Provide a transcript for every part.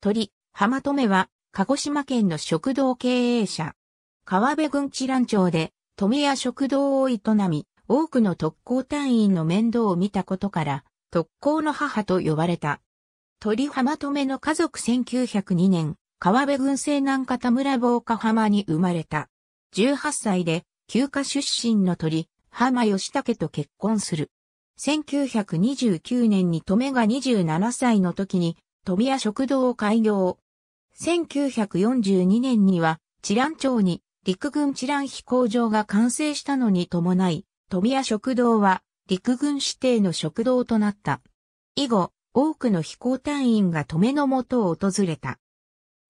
鳥、浜留は、鹿児島県の食堂経営者。川辺郡知覧町で、富屋食堂を営み、多くの特攻隊員の面倒を見たことから、特攻の母と呼ばれた。鳥浜留の家族1902年、川辺郡西南方村坊火浜に生まれた。18歳で、旧家出身の鳥、浜義武と結婚する。1929年に留が27歳の時に富谷食堂を開業。1942年には、知覧町に陸軍知覧飛行場が完成したのに伴い、富谷食堂は陸軍指定の食堂となった。以後、多くの飛行隊員が止めのもとを訪れた。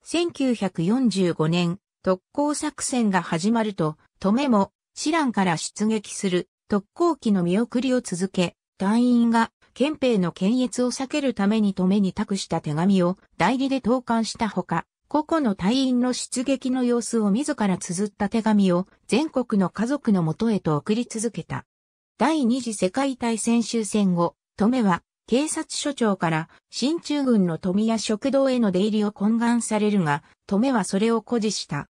1945年、特攻作戦が始まると、止めも、知覧から出撃する特攻機の見送りを続け、隊員が憲兵の検閲を避けるために止めに託した手紙を代理で投函したほか、個々の隊員の出撃の様子を自ら綴った手紙を全国の家族のもとへと送り続けた。第二次世界大戦終戦後、止めは警察署長から新中軍の富屋食堂への出入りを懇願されるが、止めはそれを誇示した。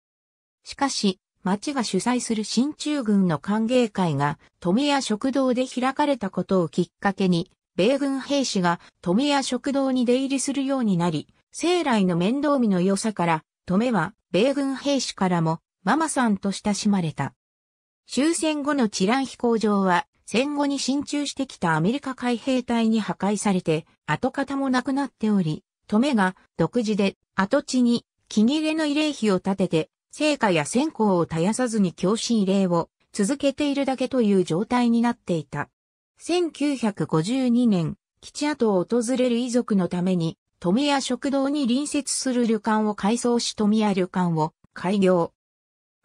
しかし、町が主催する新中軍の歓迎会が、富や食堂で開かれたことをきっかけに、米軍兵士が止めや食堂に出入りするようになり、生来の面倒見の良さから、止めは米軍兵士からもママさんと親しまれた。終戦後の治安飛行場は戦後に進駐してきたアメリカ海兵隊に破壊されて跡形もなくなっており、止めが独自で跡地に気に入れの慰霊碑を建てて、成果や線香を絶やさずに教師慰霊を続けているだけという状態になっていた。1952年、基地跡を訪れる遺族のために、富谷食堂に隣接する旅館を改装し富谷旅館を開業。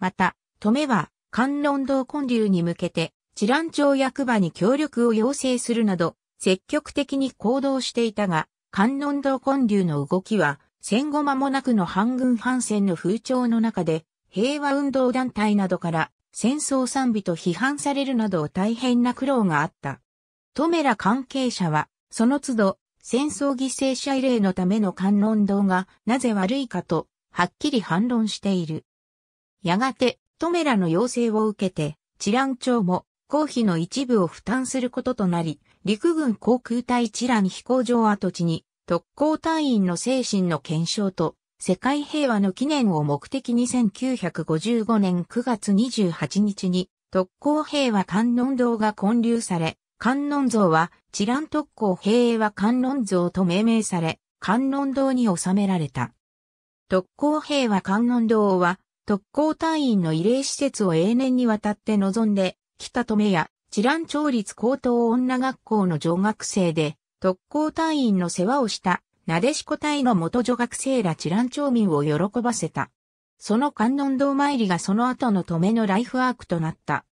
また、富は観音堂建立に向けて、知覧町役場に協力を要請するなど、積極的に行動していたが、観音堂建立の動きは、戦後間もなくの反軍反戦の風潮の中で、平和運動団体などから戦争賛美と批判されるなど大変な苦労があった。トメラ関係者は、その都度、戦争犠牲者慰霊のための観音堂がなぜ悪いかと、はっきり反論している。やがて、トメラの要請を受けて、治安町も公費の一部を負担することとなり、陸軍航空隊治蘭飛行場跡地に特攻隊員の精神の検証と世界平和の記念を目的に1955年9月28日に特攻平和観音堂が建立され、観音像は、治覧特攻平和観音像と命名され、観音堂に収められた。特攻平和観音堂は、特攻隊員の慰霊施設を永年にわたって望んで、北留や、治覧町立高等女学校の女学生で、特攻隊員の世話をした、なでしこ隊の元女学生ら治覧町民を喜ばせた。その観音堂参りがその後の留めのライフワークとなった。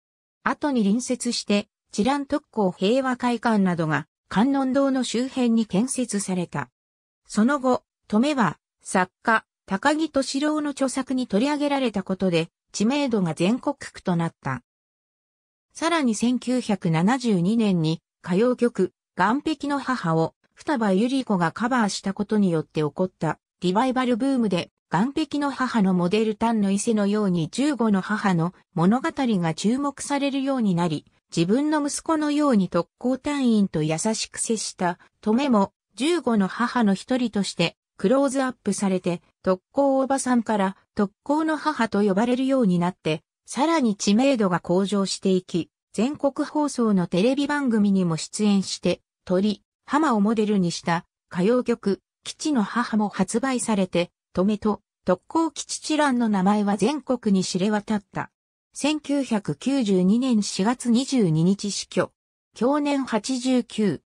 後に隣接して、知覧特攻平和会館などが観音堂の周辺に建設された。その後、止めは作家、高木敏郎の著作に取り上げられたことで知名度が全国区となった。さらに1972年に歌謡曲、岸壁の母を双葉百合子がカバーしたことによって起こったリバイバルブームで岸壁の母のモデル丹の伊勢のように15の母の物語が注目されるようになり、自分の息子のように特攻隊員と優しく接した、トめも、15の母の一人として、クローズアップされて、特攻おばさんから特攻の母と呼ばれるようになって、さらに知名度が向上していき、全国放送のテレビ番組にも出演して、鳥、浜をモデルにした歌謡曲、基地の母も発売されて、トめと特攻基地知覧の名前は全国に知れ渡った。1992年4月22日死去。去年89。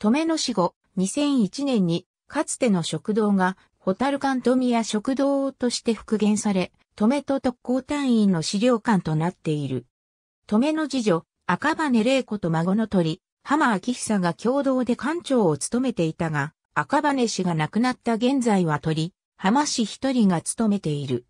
止めの死後、2001年に、かつての食堂が、ホタルカントミヤ食堂として復元され、止めと特攻隊員の資料館となっている。止めの次女、赤羽玲子と孫の鳥、浜明久が共同で館長を務めていたが、赤羽氏が亡くなった現在は鳥、浜氏一人が務めている。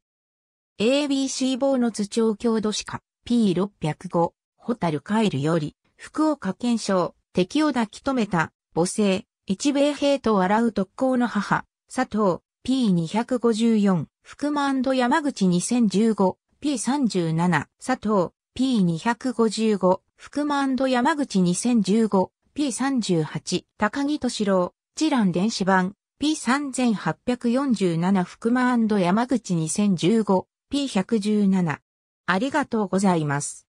ABC 棒の頭頂郷土史家 P605 ホタルカイルより福岡県省敵を抱き止めた母性一米兵と笑う特攻の母佐藤 P254 福満山口 2015P37 佐藤 P255 福満山口 2015P38 高木敏郎一ン電子版 P3847 福間山口2015 P117。ありがとうございます。